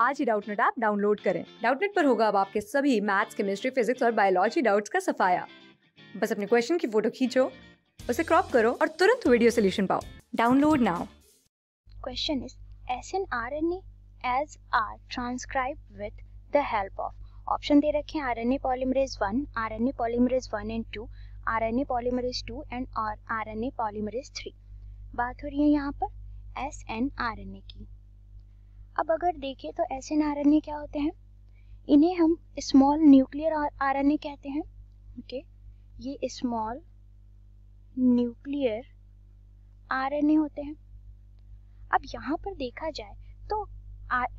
आज ही Doubtnut app download करें डाउटनेट पर होगा अब आपके सभी मैथ्स केमिस्ट्री फिजिक्स और बायोलॉजी डाउट्स का सफाया बस अपने क्वेश्चन की फोटो खींचो उसे क्रॉप करो और तुरंत वीडियो सोल्यूशन पाओ download now question is S N R N A's are transcribe with the help of option दे रखे हैं R N A polymerase one R N A polymerase one and two R N A polymerase two and और R N A polymerase three बात हो रही है यहाँ पर S N R N A की अब अगर देखें तो ऐसे नारण्य क्या होते हैं इन्हें हम स्मॉल न्यूक्लियर आरण्य कहते हैं ओके ये स्मॉल न्यूक्लियर आरएनए होते हैं अब यहाँ पर देखा जाए तो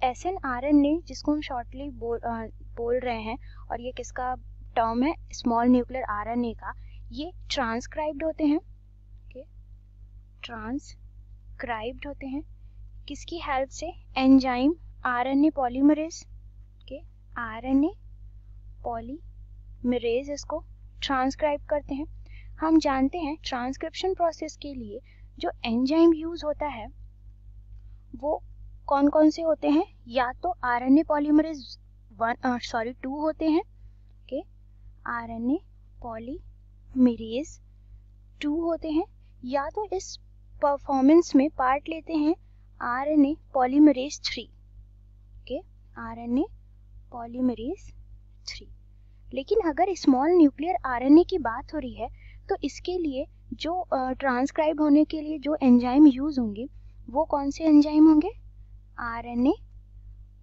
S N R N A जिसको हम शॉर्टली बोल आ, बोल रहे हैं और ये किसका टर्म है स्मॉल न्यूक्लियर आरएनए का ये ट्रांसक्राइब्ड होते हैं ओके ट्रांसक्राइब्ड होते हैं किसकी हेल्प से एंजाइम आरएनए पॉलीमरेज के आरएनए पॉलीमरेज इसको ट्रांसक्राइब करते हैं हम जानते हैं ट्रांसक्रिप्शन प्रोसेस के लिए जो एंजाइम यूज होता है वो कौन कौन से होते हैं या तो R N A polymerase one sorry two होते हैं के R N A polymerase two होते हैं या तो इस परफॉर्मेंस में पार्ट लेते हैं three polymerase R N A polymerase three लेकिन अगर स्मॉल न्यूक्लियर आरएनए की बात हो रही है तो इसके लिए जो ट्रांसक्राइब uh, होने के लिए जो एंजाइम यूज होंगे वो कौन से एंजाइम होंगे आरएनए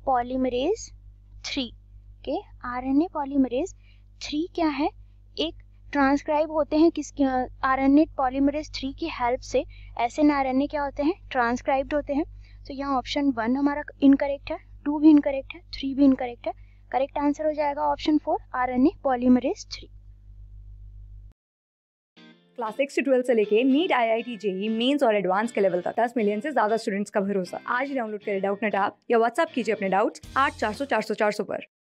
पॉलीमरेज थ्री के आरएनए पॉलीमरेज थ्री क्या है एक ट्रांसक्राइब होते हैं किस एन पॉलीमरेज थ्री की हेल्प से ऐसे आरएनए क्या होते हैं ट्रांसक्राइब्ड होते हैं तो यहाँ ऑप्शन वन हमारा इनकरेक्ट है टू भी इनकरेक्ट है थ्री भी इनकरेक्ट है करेक्ट आंसर हो जाएगा option four R RNA polymerase three class six से ट्वेल्व से लेके NEET I I T JEE Mains और एडवांस के लेवल तक दस मिलियन से ज्यादा स्टूडेंट्स का भरोसा आज डाउनलोड करें डाउट नेट या व्हाट्सअप कीजिए अपने डाउट्स आठ चार सौ चार सौ चार सौ पर